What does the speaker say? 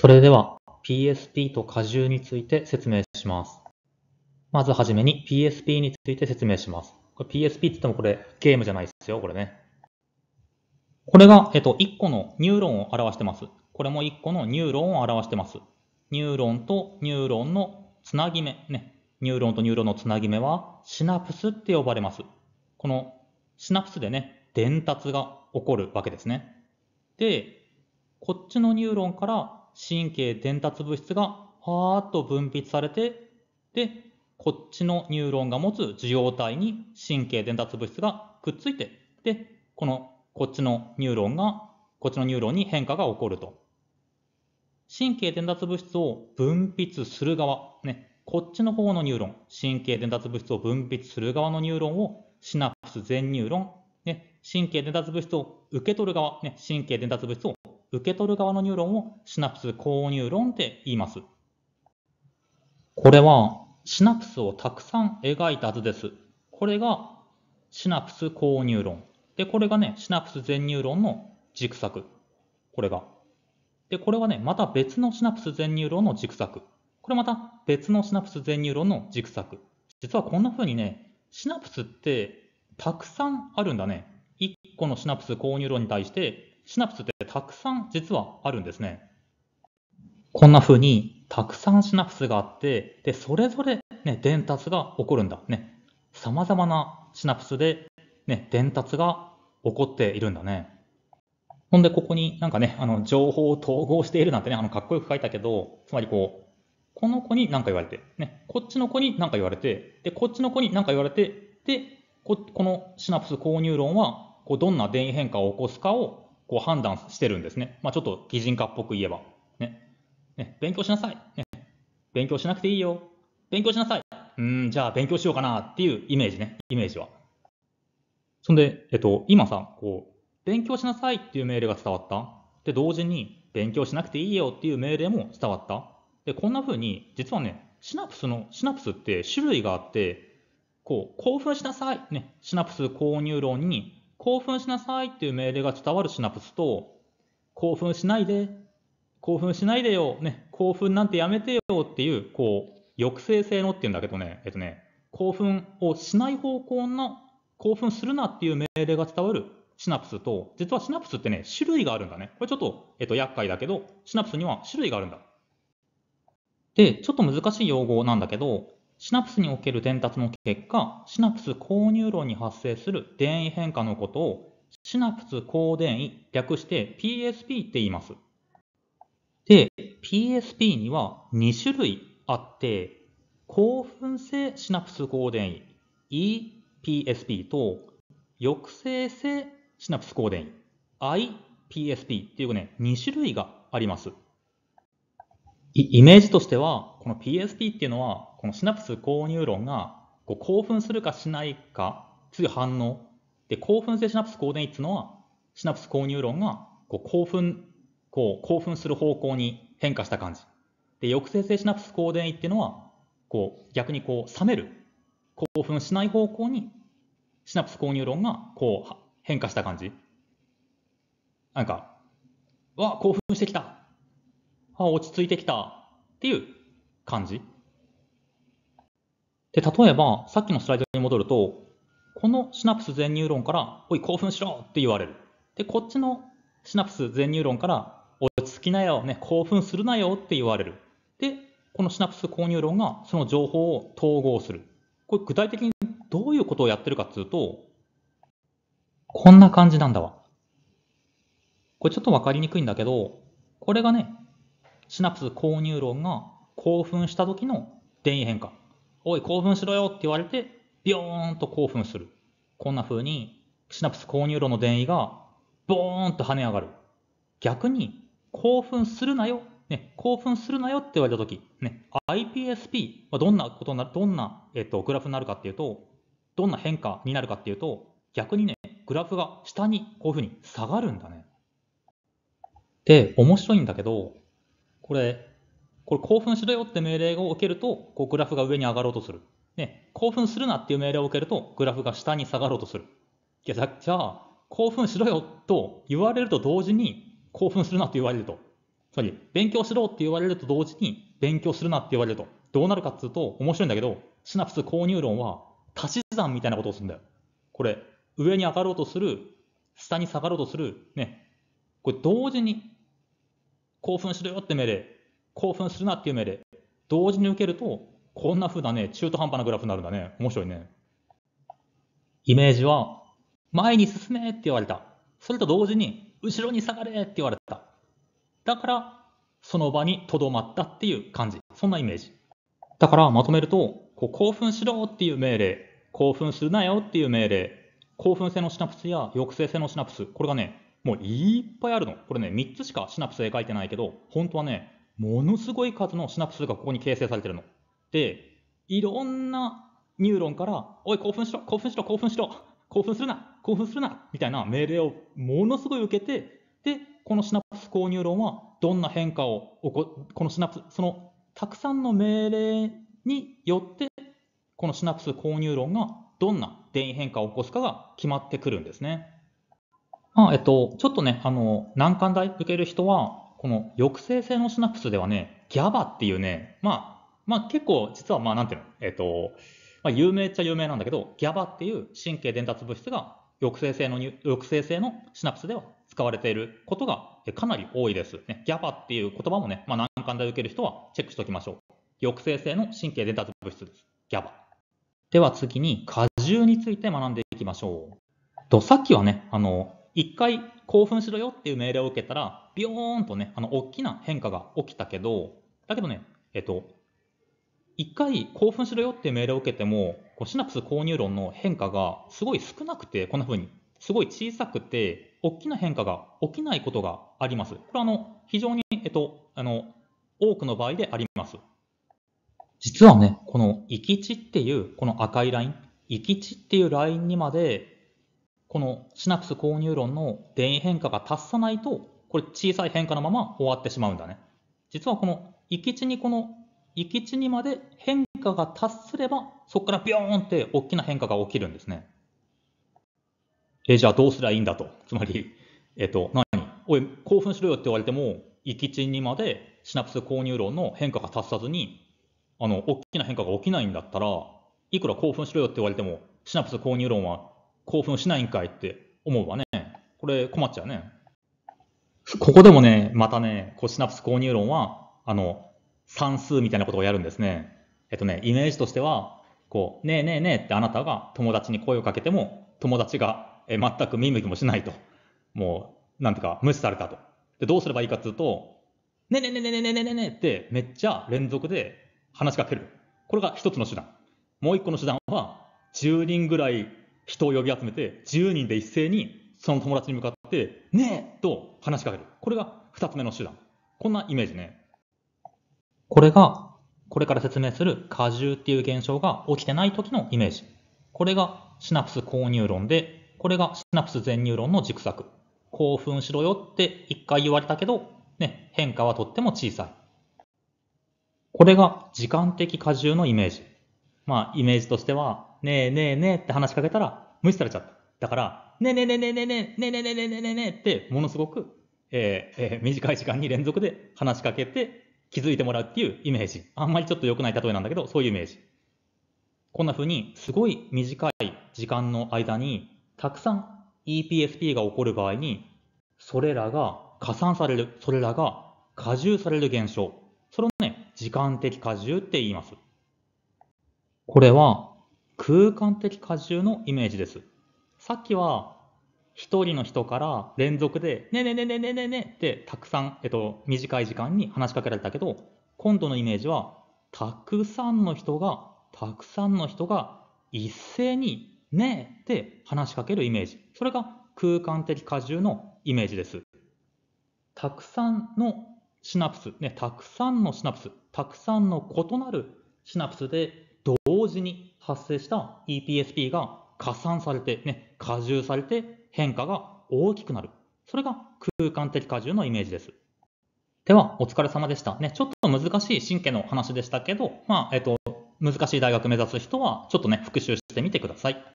それでは PSP と荷重について説明します。まずはじめに PSP について説明します。これ PSP って言ってもこれゲームじゃないですよ、これね。これが、えっと、1個のニューロンを表してます。これも1個のニューロンを表してます。ニューロンとニューロンのつなぎ目、ね。ニューロンとニューロンのつなぎ目はシナプスって呼ばれます。このシナプスでね、伝達が起こるわけですね。で、こっちのニューロンから神経伝達物質がファーッと分泌されて、で、こっちのニューロンが持つ受容体に神経伝達物質がくっついて、で、この、こっちのニューロンが、こっちのニューロンに変化が起こると。神経伝達物質を分泌する側、ね、こっちの方のニューロン、神経伝達物質を分泌する側のニューロンをシナプス全ニューロン、ね、神経伝達物質を受け取る側、ね、神経伝達物質を受け取る側のニューロンをシナプス高ニューロンって言います。これはシナプスをたくさん描いた図です。これがシナプス高ニューロン。で、これがね、シナプス全ニューロンの軸索。これが。で、これはね、また別のシナプス全ニューロンの軸索。これまた別のシナプス全ニューロンの軸索。実はこんな風にね、シナプスってたくさんあるんだね。1個のシナプス高ニューロンに対してシナプスってたくさん実はあるんですね。こんな風にたくさんシナプスがあって、で、それぞれね、伝達が起こるんだ。ね。様々なシナプスでね、伝達が起こっているんだね。ほんで、ここになんかね、あの、情報を統合しているなんてね、あの、かっこよく書いたけど、つまりこう、この子に何か言われて、ね、こっちの子に何か言われて、で、こっちの子に何か言われて、で、ここのシナプス購入論は、こうどんな電位変化を起こすかをこう判断してるんですね。まあ、ちょっと擬人化っぽく言えば。ね。ね、勉強しなさい。ね。勉強しなくていいよ。勉強しなさい。うん、じゃあ勉強しようかなっていうイメージね。イメージは。そんで、えっと、今さ、こう、勉強しなさいっていう命令が伝わった。で、同時に、勉強しなくていいよっていう命令も伝わった。で、こんな風に、実はね、シナプスの、シナプスって種類があって、こう、興奮しなさい。ね、シナプス購入論に興奮しなさいっていう命令が伝わるシナプスと、興奮しないで、興奮しないでよ、ね、興奮なんてやめてよっていう、こう、抑制性のっていうんだけどね、えっとね、興奮をしない方向の、興奮するなっていう命令が伝わるシナプスと、実はシナプスってね、種類があるんだね。これちょっと、えっと、厄介だけど、シナプスには種類があるんだ。で、ちょっと難しい用語なんだけど、シナプスにおける伝達の結果、シナプス高ニューロンに発生する電位変化のことを、シナプス高電位、略して PSP って言います。で、PSP には2種類あって、興奮性シナプス高電位、EPSP と、抑制性シナプス高電位、IPSP っていうね、2種類があります。イメージとしては、この PSP っていうのはこのシナプス高ニューロンがこう興奮するかしないかついう反応で興奮性シナプス高電位っていうのはシナプス高ニューロンがこう興奮こう興奮する方向に変化した感じで抑制性シナプス高電位っていうのはこう逆にこう冷める興奮しない方向にシナプス高ニューロンがこう変化した感じなんかわ興奮してきたあ落ち着いてきたっていう感じ。で、例えば、さっきのスライドに戻ると、このシナプス全ニューロンから、おい、興奮しろって言われる。で、こっちのシナプス全ニューロンから、落ち着きなよ、ね、興奮するなよって言われる。で、このシナプス高ニューロンがその情報を統合する。これ具体的にどういうことをやってるかっていうと、こんな感じなんだわ。これちょっとわかりにくいんだけど、これがね、シナプス高ニューロンが興奮した時の電位変化。おい、興奮しろよって言われて、ビョーンと興奮する。こんな風に、シナプス購入路の電位が、ボーンと跳ね上がる。逆に、興奮するなよ。ね、興奮するなよって言われた時、ね、IPSP はどんなことな、どんな、えっと、グラフになるかっていうと、どんな変化になるかっていうと、逆にね、グラフが下にこういう風に下がるんだね。で、面白いんだけど、これ、これ興奮しろよって命令を受けると、こうグラフが上に上がろうとする。ね、興奮するなっていう命令を受けると、グラフが下に下がろうとする。じゃあ、興奮しろよと言われると同時に、興奮するなって言われると。つまり、勉強しろって言われると同時に、勉強するなって言われると。どうなるかっていうと、面白いんだけど、シナプス購入論は、足し算みたいなことをするんだよ。これ、上に上がろうとする、下に下がろうとする、ね。これ同時に、興奮しろよって命令、興奮するなっていう目で、同時に受けると、こんな風なね、中途半端なグラフになるんだね。面白いね。イメージは、前に進めって言われた。それと同時に、後ろに下がれって言われた。だから、その場にとどまったっていう感じ。そんなイメージ。だからまとめると、こう興奮しろっていう命令、興奮するなよっていう命令、興奮性のシナプスや抑制性のシナプス、これがね、もういっぱいあるの。これね、3つしかシナプス描いてないけど、本当はね、ものすごい数のシナプスがここに形成されてるの。で、いろんなニューロンから、おい、興奮しろ、興奮しろ、興奮しろ、興奮するな、興奮するな、みたいな命令をものすごい受けて、で、このシナプス高ニューロンはどんな変化を起こ、このシナプス、その、たくさんの命令によって、このシナプス高ニューロンがどんな電位変化を起こすかが決まってくるんですね。まあ、えっと、ちょっとね、あの、難関大受ける人は、この抑制性のシナプスではね、GABA っていうね、まあ、まあ結構実はまあなんていうの、えっ、ー、と、まあ有名っちゃ有名なんだけど、GABA っていう神経伝達物質が抑制性の、抑制性のシナプスでは使われていることがかなり多いです。ね、GABA っていう言葉もね、まあ難関で受ける人はチェックしておきましょう。抑制性の神経伝達物質です。GABA。では次に、荷重について学んでいきましょう。と、さっきはね、あの、一回興奮しろよっていう命令を受けたら、ビヨーンとね、あの、大きな変化が起きたけど、だけどね、えっと、一回興奮しろよっていう命令を受けても、こうシナプス購入論の変化がすごい少なくて、こんな風に、すごい小さくて、大きな変化が起きないことがあります。これはあの、非常に、えっと、あの、多くの場合であります。実はね、この行き地っていう、この赤いライン、行き地っていうラインにまでこのシナプス購入論の電位変化が達さないと、これ小さい変化のまま終わってしまうんだね。実はこの域地にこの域地にまで変化が達すれば、そこからビョーンって大きな変化が起きるんですね。え、じゃあどうすりゃいいんだと。つまり、えっと、何おい、興奮しろよって言われても、域地にまでシナプス購入論の変化が達さずに、あの、大きな変化が起きないんだったら、いくら興奮しろよって言われても、シナプス購入論は興奮しないんかいって思うわね。これ困っちゃうね。ここでもね、またね、こうシナプス購入論は、あの、算数みたいなことをやるんですね。えっとね、イメージとしては、こう、ねえねえねえってあなたが友達に声をかけても、友達がえ全く見向きもしないと。もう、なんていうか、無視されたと。で、どうすればいいかっていうと、ねえねえねえねえねえねえねえってめっちゃ連続で話しかける。これが一つの手段。もう一個の手段は、10人ぐらい人を呼び集めて、10人で一斉にその友達に向かって、ねえと話しかける。これが二つ目の手段。こんなイメージね。これが、これから説明する過重っていう現象が起きてない時のイメージ。これがシナプス購入論で、これがシナプス全入論の軸作。興奮しろよって一回言われたけど、ね、変化はとっても小さい。これが時間的過重のイメージ。まあ、イメージとしては、ねえねえねえって話しかけたら、無視されちゃった。だから、ねえねえねえねえねえねえねえねえねえねえって、ものすごく、えーえー、短い時間に連続で話しかけて気づいてもらうっていうイメージ。あんまりちょっと良くない例えなんだけど、そういうイメージ。こんな風に、すごい短い時間の間に、たくさん EPSP が起こる場合に、それらが加算される、それらが加重される現象。それをね、時間的加重って言います。これは、空間的荷重のイメージです。さっきは一人の人から連続で、ねねねねねねねってたくさん、えっと、短い時間に話しかけられたけど、今度のイメージは、たくさんの人が、たくさんの人が一斉に、ねって話しかけるイメージ。それが空間的荷重のイメージです。たくさんのシナプス、ね、たくさんのシナプス、たくさんの異なるシナプスで同時に発生した EPSP が加算されて、ね、加重されて変化が大きくなる。それが空間的荷重のイメージです。では、お疲れ様でした。ね、ちょっと難しい神経の話でしたけど、まあ、えっと、難しい大学目指す人は、ちょっとね、復習してみてください。